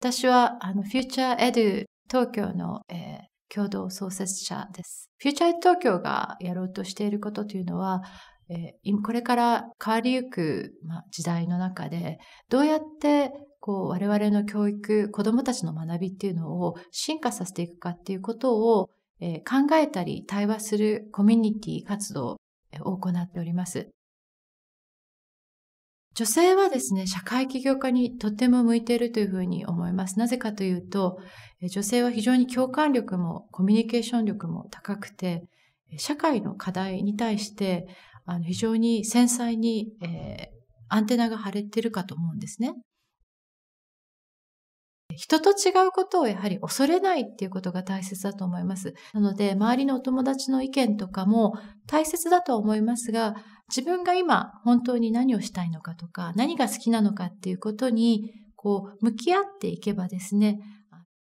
私はあの Future Edu 東京の、えー、共同創設者です。Future Edu 東京がやろうとしていることというのは、えー、これから変わりゆく、ま、時代の中でどうやってこう我々の教育子どもたちの学びっていうのを進化させていくかっていうことを、えー、考えたり対話するコミュニティ活動を行っております。女性はですね、社会起業家にとても向いているというふうに思います。なぜかというと、女性は非常に共感力もコミュニケーション力も高くて、社会の課題に対して、あの非常に繊細に、えー、アンテナが張れてるかと思うんですね。人と違うことをやはり恐れないっていうことが大切だと思います。なので、周りのお友達の意見とかも大切だとは思いますが、自分が今本当に何をしたいのかとか、何が好きなのかっていうことに、こう、向き合っていけばですね、